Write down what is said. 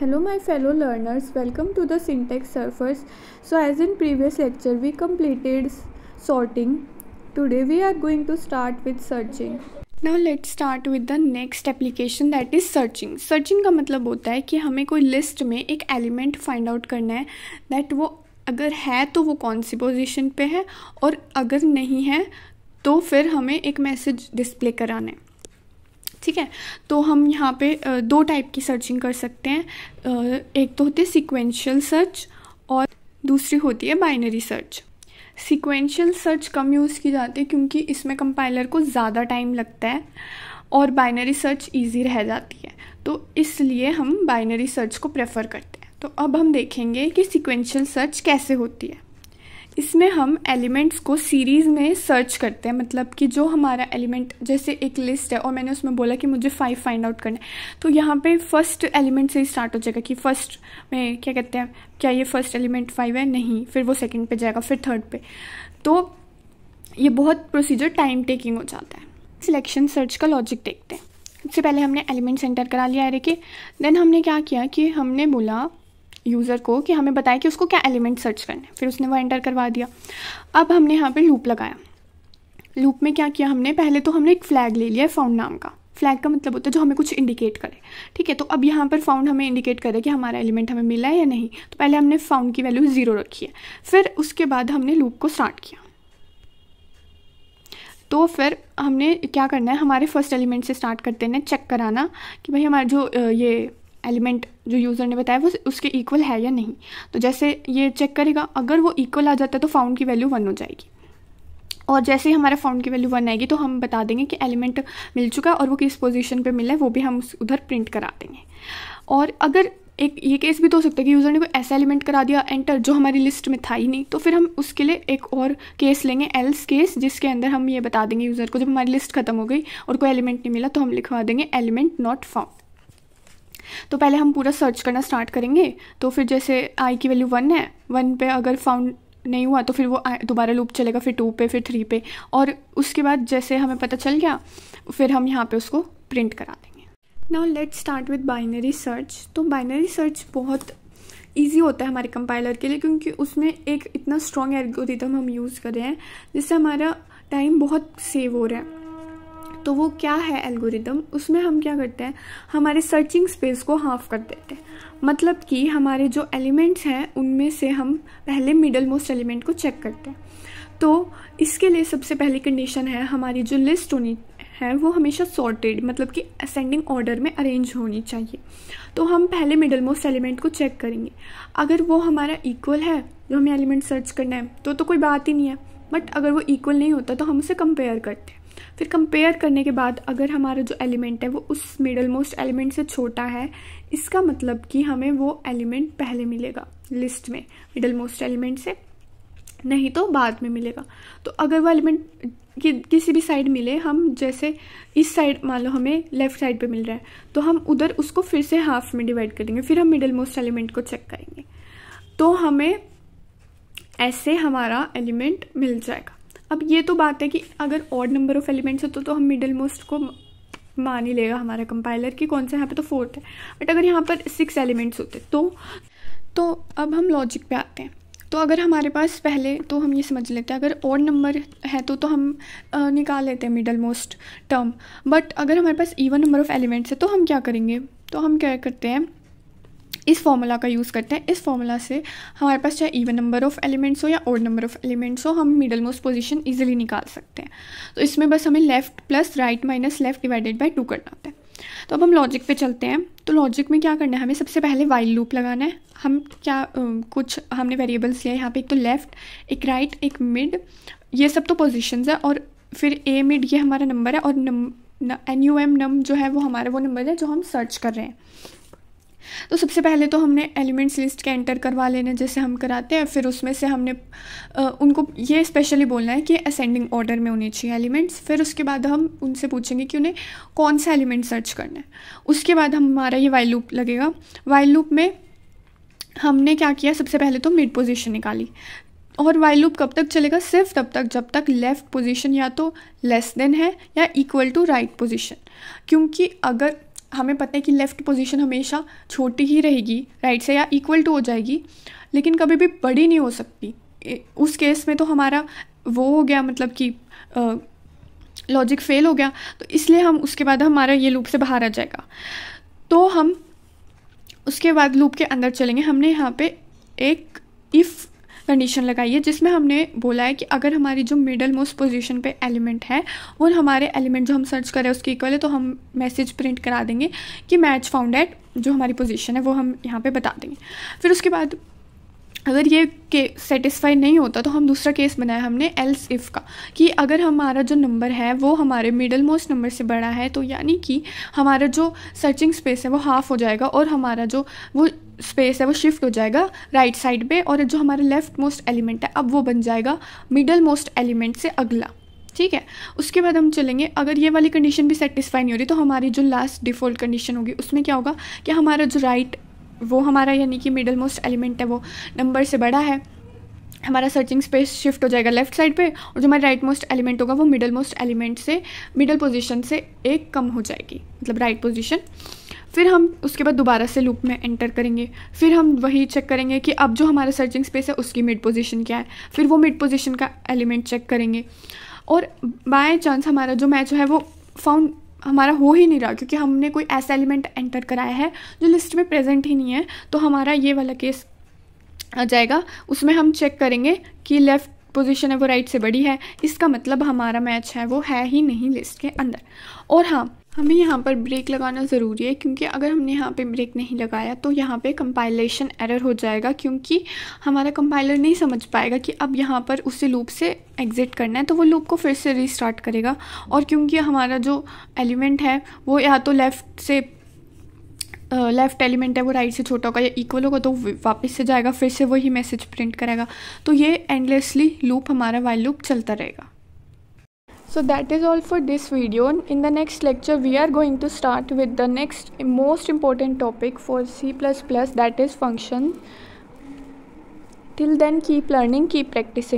Hello my fellow learners welcome to the syntax surfers so as in previous lecture we completed sorting today we are going to start with searching now let start with the next application that is searching searching का मतलब होता है कि हमें कोई list में एक element find out करना है दैट वो अगर है तो वो कौन सी पोजिशन पे है और अगर नहीं है तो फिर हमें एक मैसेज डिस्प्ले कराना है ठीक है तो हम यहाँ पे दो टाइप की सर्चिंग कर सकते हैं एक तो होती है सिक्वेंशियल सर्च और दूसरी होती है बाइनरी सर्च सिक्वेंशियल सर्च कम यूज़ की जाती है क्योंकि इसमें कंपाइलर को ज़्यादा टाइम लगता है और बाइनरी सर्च ईजी रह जाती है तो इसलिए हम बाइनरी सर्च को प्रेफर करते हैं तो अब हम देखेंगे कि सिक्वेंशियल सर्च कैसे होती है इसमें हम एलिमेंट्स को सीरीज़ में सर्च करते हैं मतलब कि जो हमारा एलिमेंट जैसे एक लिस्ट है और मैंने उसमें बोला कि मुझे फाइव फाइंड आउट करना है तो यहाँ पे फर्स्ट एलिमेंट से ही स्टार्ट हो जाएगा कि फर्स्ट में क्या कहते हैं क्या ये फर्स्ट एलिमेंट फाइव है नहीं फिर वो सेकेंड पे जाएगा फिर थर्ड पे तो ये बहुत प्रोसीजर टाइम टेकिंग हो जाता है सिलेक्शन सर्च का लॉजिक देखते हैं सबसे पहले हमने एलिमेंट सेंटर करा लिया एरे के देन हमने क्या किया कि हमने बोला यूज़र को कि हमें बताएं कि उसको क्या एलिमेंट सर्च करना है फिर उसने वो एंटर करवा दिया अब हमने यहाँ पे लूप लगाया लूप में क्या किया हमने पहले तो हमने एक फ़्लैग ले लिया फाउंड नाम का फ्लैग का मतलब होता है जो हमें कुछ इंडिकेट करे ठीक है तो अब यहाँ पर फाउंड हमें इंडिकेट करे कि हमारा एलिमेंट हमें मिला है या नहीं तो पहले हमने फाउंड की वैल्यू ज़ीरो रखी है फिर उसके बाद हमने लूप को स्टार्ट किया तो फिर हमने क्या करना है हमारे फर्स्ट एलिमेंट से स्टार्ट करते हैं चेक कराना कि भाई हमारा जो ये एलिमेंट जो यूज़र ने बताया वो उसके इक्वल है या नहीं तो जैसे ये चेक करेगा अगर वो इक्वल आ जाता है तो फाउंड की वैल्यू वन हो जाएगी और जैसे ही हमारा फाउंड की वैल्यू वन आएगी तो हम बता देंगे कि एलिमेंट मिल चुका और वो किस पोजीशन पे मिला है वो भी हम उधर प्रिंट करा देंगे और अगर एक ये केस भी तो हो सकता है कि यूज़र ने कोई ऐसा एलिमेंट करा दिया एंटर जो हमारी लिस्ट में था ही नहीं तो फिर हम उसके लिए एक और केस लेंगे एल्स केस जिसके अंदर हम ये बता देंगे यूज़र को जब हमारी लिस्ट खत्म हो गई और कोई एलिमेंट नहीं मिला तो हम लिखवा देंगे एलिमेंट नॉट फाउंड तो पहले हम पूरा सर्च करना स्टार्ट करेंगे तो फिर जैसे आई की वैल्यू वन है वन पे अगर फाउंड नहीं हुआ तो फिर वो दोबारा लूप चलेगा फिर टू पे फिर थ्री पे और उसके बाद जैसे हमें पता चल गया फिर हम यहाँ पे उसको प्रिंट करा देंगे now let start with binary search तो बाइनरी सर्च बहुत ईजी होता है हमारे कंपाइलर के लिए क्योंकि उसमें एक इतना स्ट्रॉन्ग एल्गोरिथम हम यूज़ कर रहे हैं जिससे हमारा टाइम बहुत सेव हो रहा है तो वो क्या है एल्गोरिदम उसमें हम क्या करते हैं हमारे सर्चिंग स्पेस को हाफ कर देते हैं मतलब कि हमारे जो एलिमेंट्स हैं उनमें से हम पहले मिडल मोस्ट एलिमेंट को चेक करते हैं तो इसके लिए सबसे पहली कंडीशन है हमारी जो लिस्ट होनी है वो हमेशा सॉर्टेड मतलब कि असेंडिंग ऑर्डर में अरेंज होनी चाहिए तो हम पहले मिडल मोस्ट एलिमेंट को चेक करेंगे अगर वो हमारा इक्वल है जो हमें एलिमेंट सर्च करना है तो तो कोई बात ही नहीं है बट अगर वो इक्वल नहीं होता तो हम उसे कंपेयर करते हैं फिर कंपेयर करने के बाद अगर हमारा जो एलिमेंट है वो उस मिडल मोस्ट एलिमेंट से छोटा है इसका मतलब कि हमें वो एलिमेंट पहले मिलेगा लिस्ट में मिडल मोस्ट एलिमेंट से नहीं तो बाद में मिलेगा तो अगर वो एलिमेंट कि, किसी भी साइड मिले हम जैसे इस साइड मान लो हमें लेफ्ट साइड पे मिल रहा है तो हम उधर उसको फिर से हाफ में डिवाइड करेंगे फिर हम मिडल मोस्ट एलिमेंट को चेक करेंगे तो हमें ऐसे हमारा एलिमेंट मिल जाएगा अब ये तो बात है कि अगर ऑड नंबर ऑफ एलिमेंट्स होते तो हम मिडल मोस्ट को मान ही लेगा हमारा कंपाइलर कि कौन सा यहाँ पे तो फोर्थ है बट अगर यहाँ पर सिक्स एलिमेंट्स होते तो तो अब हम लॉजिक पे आते हैं तो अगर हमारे पास पहले तो हम ये समझ लेते हैं अगर ऑड नंबर है तो तो हम आ, निकाल लेते हैं मिडल मोस्ट टर्म बट अगर हमारे पास इवन नंबर ऑफ़ एलिमेंट्स है तो हम क्या करेंगे तो हम क्या करते हैं इस फॉर्मूला का यूज़ करते हैं इस फॉर्मूला से हमारे पास चाहे इवन नंबर ऑफ़ एलिमेंट्स हो या ओड नंबर ऑफ़ एलिमेंट्स हो हम मिडल मोस्ट पोजिशन ईजिली निकाल सकते हैं तो इसमें बस हमें left plus right minus left divided by two करना होता है तो अब हम लॉजिक पे चलते हैं तो लॉजिक में क्या करना है हमें सबसे पहले वाइल लूप लगाना है हम क्या कुछ हमने वेरिएबल्स लिया यहाँ पे एक तो लेफ़्ट एक राइट right, एक मिड ये सब तो पोजीशंस है और फिर ए मिड ये हमारा नंबर है और num N U M num जो है वो हमारा वो नंबर है जो हम सर्च कर रहे हैं तो सबसे पहले तो हमने एलिमेंट्स लिस्ट के एंटर करवा लेने जैसे हम कराते हैं फिर उसमें से हमने उनको ये स्पेशली बोलना है कि असेंडिंग ऑर्डर में होने चाहिए एलिमेंट्स फिर उसके बाद हम उनसे पूछेंगे कि उन्हें कौन सा एलिमेंट सर्च करना है उसके बाद हमारा ये वाइल लूप लगेगा वाइल लूप में हमने क्या किया सबसे पहले तो मिड पोजिशन निकाली और वाइल लूप कब तक चलेगा सिर्फ तब तक जब तक लेफ़्ट पोजीशन या तो लेस देन है या इक्वल टू राइट पोजीशन क्योंकि अगर हमें पता है कि लेफ़्ट पोजीशन हमेशा छोटी ही रहेगी राइट से या इक्वल टू हो जाएगी लेकिन कभी भी बड़ी नहीं हो सकती उस केस में तो हमारा वो हो गया मतलब कि लॉजिक फेल हो गया तो इसलिए हम उसके बाद हमारा ये लूप से बाहर आ जाएगा तो हम उसके बाद लूप के अंदर चलेंगे हमने यहाँ पे एक इफ़ कंडीशन लगाई है जिसमें हमने बोला है कि अगर हमारी जो मिडल मोस्ट पोजीशन पे एलिमेंट है वो हमारे एलिमेंट जो हम सर्च करें उसके इक्वल है तो हम मैसेज प्रिंट करा देंगे कि मैच फाउंड एट जो हमारी पोजीशन है वो हम यहाँ पे बता देंगे फिर उसके बाद अगर ये के सेटिस्फाई नहीं होता तो हम दूसरा केस बनाया हमने एल्स इफ़ का कि अगर हमारा जो नंबर है वो हमारे मिडल मोस्ट नंबर से बड़ा है तो यानी कि हमारा जो सर्चिंग स्पेस है वो हाफ़ हो जाएगा और हमारा जो वो स्पेस है वो शिफ्ट हो जाएगा राइट right साइड पे और जो हमारा लेफ़्ट मोस्ट एलिमेंट है अब वो बन जाएगा मिडल मोस्ट एलिमेंट से अगला ठीक है उसके बाद हम चलेंगे अगर ये वाली कंडीशन भी सेटिस्फाई नहीं हो रही तो हमारी जो लास्ट डिफ़ॉल्ट कंडीशन होगी उसमें क्या होगा कि हमारा जो राइट right वो हमारा यानी कि मिडल मोस्ट एलिमेंट है वो नंबर से बड़ा है हमारा सर्चिंग स्पेस शिफ्ट हो जाएगा लेफ्ट साइड पे और जो हमारा राइट मोस्ट एलिमेंट होगा वो मिडल मोस्ट एलिमेंट से मिडल पोजीशन से एक कम हो जाएगी मतलब राइट पोजीशन फिर हम उसके बाद दोबारा से लूप में एंटर करेंगे फिर हम वही चेक करेंगे कि अब जो हमारा सर्चिंग स्पेस है उसकी मिड पोजिशन क्या है फिर वो मिड पोजिशन का एलिमेंट चेक करेंगे और बाय चांस हमारा जो मैच है वो फाउंड हमारा हो ही नहीं रहा क्योंकि हमने कोई ऐसा एलिमेंट एंटर कराया है जो लिस्ट में प्रेजेंट ही नहीं है तो हमारा ये वाला केस आ जाएगा उसमें हम चेक करेंगे कि लेफ़्ट पोजीशन है वो राइट से बड़ी है इसका मतलब हमारा मैच है वो है ही नहीं लिस्ट के अंदर और हाँ हमें यहाँ पर ब्रेक लगाना ज़रूरी है क्योंकि अगर हमने यहाँ पे ब्रेक नहीं लगाया तो यहाँ पे कंपाइलेशन एरर हो जाएगा क्योंकि हमारा कंपाइलर नहीं समझ पाएगा कि अब यहाँ पर उसे लूप से एग्ज़िट करना है तो वो लूप को फिर से रीस्टार्ट करेगा और क्योंकि हमारा जो एलिमेंट है वो या तो लेफ़्ट से लेफ़्ट uh, एलिमेंट है वो राइट से छोटा होगा या इक्वल होगा तो वापस से जाएगा फिर से वही मैसेज प्रिंट करेगा तो ये एंडलेसली लूप हमारा वाइल लूप चलता रहेगा So that is all for this video. In the next lecture we are going to start with the next most important topic for C++ that is function. Till then keep learning, keep practicing.